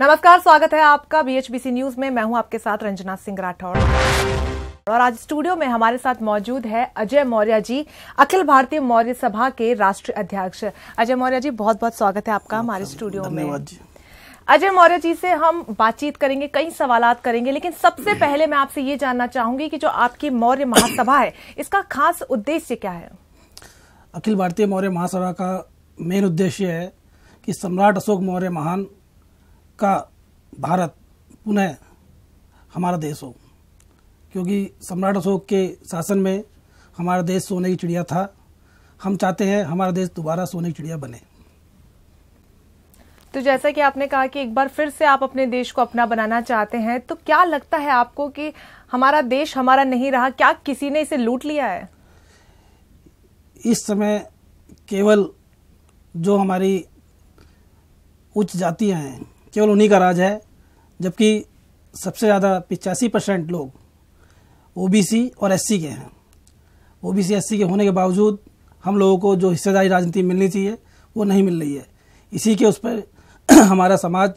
नमस्कार स्वागत है आपका बीएचबीसी न्यूज में मैं हूं आपके साथ रंजना सिंह राठौड़ और आज स्टूडियो में हमारे साथ मौजूद है अजय मौर्य जी अखिल भारतीय मौर्य सभा के राष्ट्रीय अध्यक्ष अजय मौर्य जी बहुत बहुत स्वागत है आपका हमारे स्टूडियो में अजय मौर्य जी से हम बातचीत करेंगे कई सवाल करेंगे लेकिन सबसे पहले मैं आपसे ये जानना चाहूंगी कि जो आपकी मौर्य महासभा है इसका खास उद्देश्य क्या है अखिल भारतीय मौर्य महासभा का मेन उद्देश्य है कि सम्राट अशोक मौर्य महान का भारत पुनः हमारा देश हो क्योंकि सम्राट अशोक के शासन में हमारा देश सोने की चिड़िया था हम चाहते हैं हमारा देश दोबारा सोने की चिड़िया बने तो जैसा कि आपने कहा कि एक बार फिर से आप अपने देश को अपना बनाना चाहते हैं तो क्या लगता है आपको कि हमारा देश हमारा नहीं रहा क्या किसी ने इसे लूट लिया है इस समय केवल जो हमारी उच्च जातियां हैं केवल उन्हीं का राज है जबकि सबसे ज़्यादा पिचासी परसेंट लोग ओबीसी और एससी के हैं ओबीसी एससी के होने के बावजूद हम लोगों को जो हिस्सेदारी राजनीति मिलनी चाहिए वो नहीं मिल रही है इसी के उस पर हमारा समाज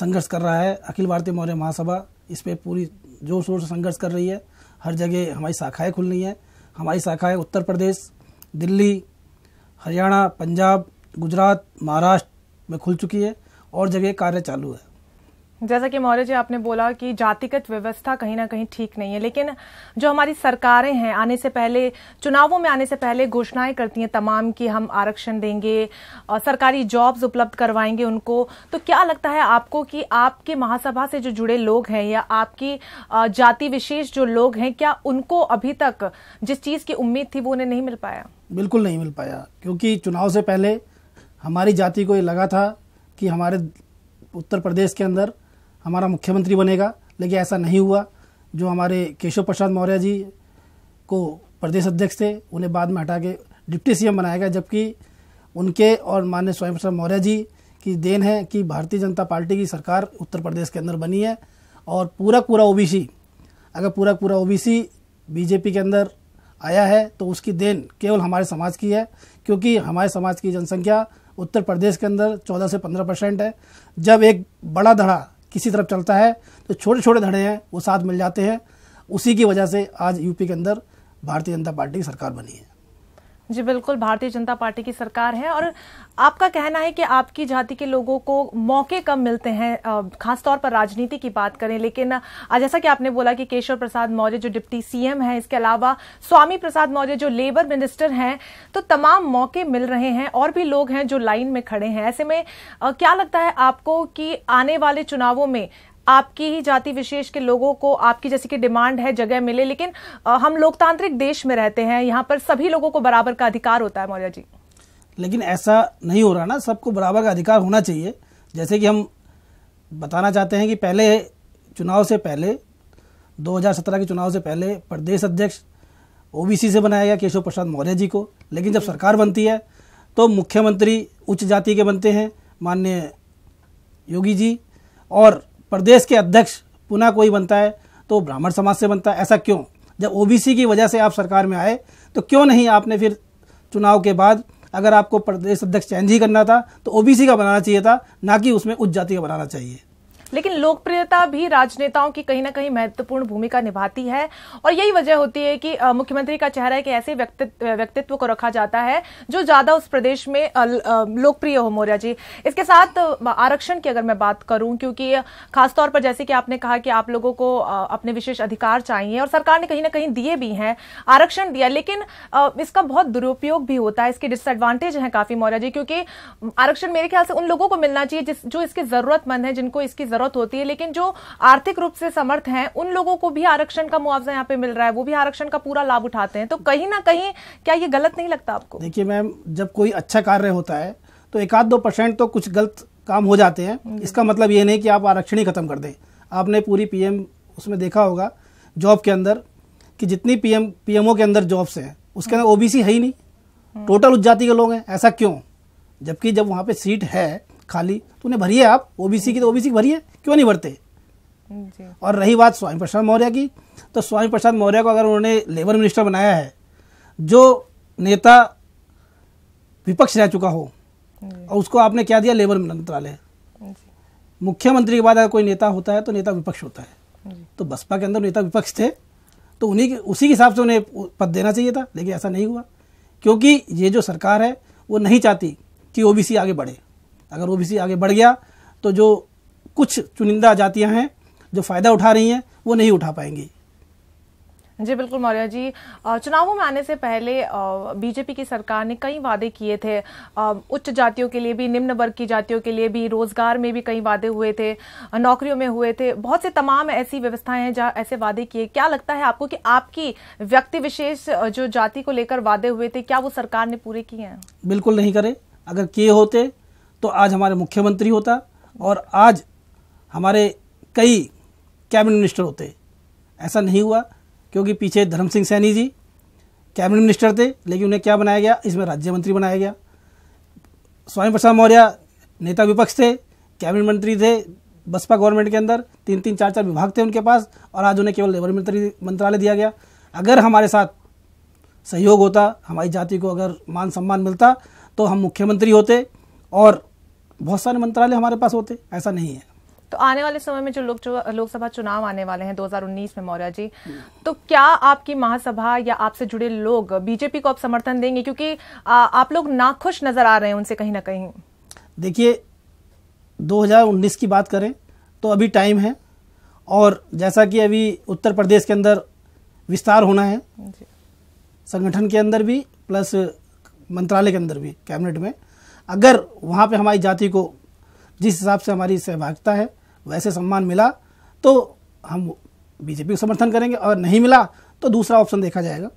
संघर्ष कर रहा है अखिल भारतीय मौर्य महासभा इस पर पूरी जोर शोर से संघर्ष कर रही है हर जगह हमारी शाखाएँ खुल रही हैं हमारी शाखाएँ उत्तर प्रदेश दिल्ली हरियाणा पंजाब गुजरात महाराष्ट्र में खुल चुकी है और जगह कार्य चालू है जैसा कि मौर्य जी आपने बोला कि जातिगत व्यवस्था कहीं ना कहीं ठीक नहीं है लेकिन जो हमारी सरकारें हैं आने से पहले चुनावों में आने से पहले घोषणाएं करती हैं तमाम कि हम आरक्षण देंगे सरकारी जॉब्स उपलब्ध करवाएंगे उनको तो क्या लगता है आपको कि आपके महासभा से जो जुड़े लोग हैं या आपकी जाति विशेष जो लोग हैं क्या उनको अभी तक जिस चीज़ की उम्मीद थी वो उन्हें नहीं मिल पाया बिल्कुल नहीं मिल पाया क्योंकि चुनाव से पहले हमारी जाति को ये लगा था कि हमारे उत्तर प्रदेश के अंदर हमारा मुख्यमंत्री बनेगा लेकिन ऐसा नहीं हुआ जो हमारे केशव प्रसाद मौर्य जी को प्रदेश अध्यक्ष थे उन्हें बाद में हटा के डिप्टी सीएम बनाया गया जबकि उनके और माननीय स्वयं प्रसाद मौर्य जी की देन है कि भारतीय जनता पार्टी की सरकार उत्तर प्रदेश के अंदर बनी है और पूरा पूरा ओबीसी अगर पूरा पूरा ओबीसी बीजेपी के अंदर आया है तो उसकी देन केवल हमारे समाज की है क्योंकि हमारे समाज की जनसंख्या उत्तर प्रदेश के अंदर 14 से 15 परसेंट है जब एक बड़ा धड़ा किसी तरफ चलता है तो छोटे छोटे धड़े हैं वो साथ मिल जाते हैं उसी की वजह से आज यूपी के अंदर भारतीय जनता पार्टी की सरकार बनी है जी बिल्कुल भारतीय जनता पार्टी की सरकार है और आपका कहना है कि आपकी जाति के लोगों को मौके कम मिलते हैं खासतौर पर राजनीति की बात करें लेकिन जैसा कि आपने बोला कि केशव प्रसाद मौर्य जो डिप्टी सीएम हैं इसके अलावा स्वामी प्रसाद मौर्य जो लेबर मिनिस्टर हैं तो तमाम मौके मिल रहे हैं और भी लोग हैं जो लाइन में खड़े हैं ऐसे में क्या लगता है आपको कि आने वाले चुनावों में आपकी ही जाति विशेष के लोगों को आपकी जैसे कि डिमांड है जगह मिले लेकिन हम लोकतांत्रिक देश में रहते हैं यहाँ पर सभी लोगों को बराबर का अधिकार होता है मौर्य जी लेकिन ऐसा नहीं हो रहा ना सबको बराबर का अधिकार होना चाहिए जैसे कि हम बताना चाहते हैं कि पहले चुनाव से पहले 2017 के चुनाव से पहले प्रदेश अध्यक्ष ओबीसी से बनाया गया केशव प्रसाद मौर्य जी को लेकिन जब सरकार बनती है तो मुख्यमंत्री उच्च जाति के बनते हैं माननीय योगी जी और प्रदेश के अध्यक्ष पुनः कोई बनता है तो ब्राह्मण समाज से बनता है ऐसा क्यों जब ओबीसी की वजह से आप सरकार में आए तो क्यों नहीं आपने फिर चुनाव के बाद अगर आपको प्रदेश अध्यक्ष चेंज ही करना था तो ओबीसी का बनाना चाहिए था ना कि उसमें उच्च जाति का बनाना चाहिए लेकिन लोकप्रियता भी राजनेताओं की कहीं ना कहीं महत्वपूर्ण भूमिका निभाती है और यही वजह होती है कि मुख्यमंत्री का चेहरा एक ऐसे व्यक्तित्व को रखा जाता है जो ज्यादा उस प्रदेश में लोकप्रिय हो मौर्या जी इसके साथ आरक्षण की अगर मैं बात करूं क्योंकि खासतौर पर जैसे कि आपने कहा कि आप लोगों को अपने विशेष अधिकार चाहिए और सरकार ने कहीं ना कहीं दिए भी हैं आरक्षण दिया लेकिन इसका बहुत दुरुपयोग भी होता है इसके डिसएडवांटेज हैं काफी मौर्या जी क्योंकि आरक्षण मेरे ख्याल से उन लोगों को मिलना चाहिए जिस जो इसकी जरूरतमंद है जिनको इसकी जरूरत जरूरत होती है लेकिन जो आर्थिक रूप से समर्थ हैं उन लोगों को भी आरक्षण का मुआवजा यहाँ पे मिल रहा है वो भी आरक्षण का पूरा लाभ उठाते हैं तो कहीं ना कहीं क्या ये गलत नहीं लगता आपको देखिए मैम जब कोई अच्छा कार्य होता है तो एक आध दो परसेंट तो कुछ गलत काम हो जाते हैं इसका मतलब ये नहीं कि आप आरक्षण ही खत्म कर दें आपने पूरी पीएम उसमें देखा होगा जॉब के अंदर कि जितनी पीएम पीएमओ के अंदर जॉब्स हैं उसके अंदर ओबीसी है ही नहीं हम्म। टोटल उच्च जाति के लोग हैं ऐसा क्यों जबकि जब वहाँ पे सीट है खाली तो उन्हें भरिए आप ओबीसी की तो ओबीसी भरिए क्यों नहीं भरते और रही बात स्वामी प्रसाद मौर्य की तो स्वामी प्रसाद मौर्य को अगर उन्होंने लेबर मिनिस्टर बनाया है जो नेता विपक्ष रह चुका हो और उसको आपने क्या दिया लेबर मंत्रालय मुख्यमंत्री के बाद अगर कोई नेता होता है तो नेता विपक्ष होता है तो बसपा के अंदर नेता विपक्ष थे तो उन्हीं के उसी के हिसाब से उन्हें पद देना चाहिए था लेकिन ऐसा नहीं हुआ क्योंकि ये जो सरकार है वो नहीं चाहती कि ओबीसी आगे बढ़े अगर ओ आगे बढ़ गया तो जो कुछ चुनिंदा जातियाँ हैं जो फ़ायदा उठा रही हैं वो नहीं उठा पाएंगी जी बिल्कुल मौर्य जी चुनावों में आने से पहले बीजेपी की सरकार ने कई वादे किए थे उच्च जातियों के लिए भी निम्न वर्ग की जातियों के लिए भी रोजगार में भी कई वादे हुए थे नौकरियों में हुए थे बहुत से तमाम ऐसी व्यवस्थाएं हैं जहाँ ऐसे वादे किए क्या लगता है आपको कि आपकी व्यक्ति विशेष जो जाति को लेकर वादे हुए थे क्या वो सरकार ने पूरे किए हैं बिल्कुल नहीं करे अगर किए होते तो आज हमारे मुख्यमंत्री होता और आज हमारे कई कैबिनेट मिनिस्टर होते ऐसा नहीं हुआ क्योंकि पीछे धर्म सिंह सैनी जी कैबिनेट मिनिस्टर थे लेकिन उन्हें क्या बनाया गया इसमें राज्य मंत्री बनाया गया स्वामी प्रसाद मौर्य नेता विपक्ष थे कैबिनेट मंत्री थे बसपा गवर्नमेंट के अंदर तीन तीन चार चार विभाग थे उनके पास और आज उन्हें केवल लेबर मंत्री मंत्रालय दिया गया अगर हमारे साथ सहयोग होता हमारी जाति को अगर मान सम्मान मिलता तो हम मुख्यमंत्री होते और बहुत सारे मंत्रालय हमारे पास होते ऐसा नहीं है तो आने वाले समय में जो लोक लोकसभा चुनाव आने वाले हैं 2019 में मौर्य जी हम्म। तो क्या आपकी महासभा या आपसे जुड़े लोग बीजेपी को आप समर्थन देंगे क्योंकि आ, आप लोग नाखुश नजर आ रहे हैं उनसे कहीं ना कहीं देखिए 2019 की बात करें तो अभी टाइम है और जैसा कि अभी उत्तर प्रदेश के अंदर विस्तार होना है संगठन के अंदर भी प्लस मंत्रालय के अंदर भी कैबिनेट में अगर वहाँ पे हमारी जाति को जिस हिसाब से हमारी सहभागिता है वैसे सम्मान मिला तो हम बीजेपी को समर्थन करेंगे और नहीं मिला तो दूसरा ऑप्शन देखा जाएगा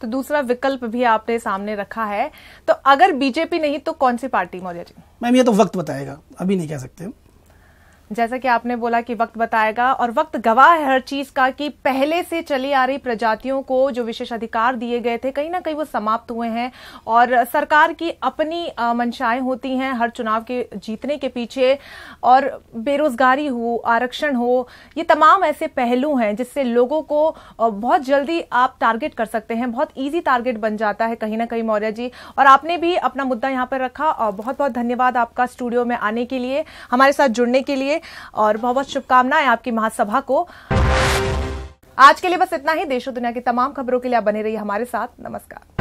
तो दूसरा विकल्प भी आपने सामने रखा है तो अगर बीजेपी नहीं तो कौन सी पार्टी मौर्य जी मैम ये तो वक्त बताएगा अभी नहीं कह सकते हम जैसा कि आपने बोला कि वक्त बताएगा और वक्त गवाह है हर चीज का कि पहले से चली आ रही प्रजातियों को जो विशेष अधिकार दिए गए थे कहीं ना कहीं वो समाप्त हुए हैं और सरकार की अपनी मंशाएं होती हैं हर चुनाव के जीतने के पीछे और बेरोजगारी हो आरक्षण हो ये तमाम ऐसे पहलू हैं जिससे लोगों को बहुत जल्दी आप टारगेट कर सकते हैं बहुत ईजी टारगेट बन जाता है कहीं ना कहीं मौर्य जी और आपने भी अपना मुद्दा यहाँ पर रखा और बहुत बहुत धन्यवाद आपका स्टूडियो में आने के लिए हमारे साथ जुड़ने के लिए और बहुत शुभकामनाएं आपकी महासभा को आज के लिए बस इतना ही देश और दुनिया की तमाम खबरों के लिए आप बने रहिए हमारे साथ नमस्कार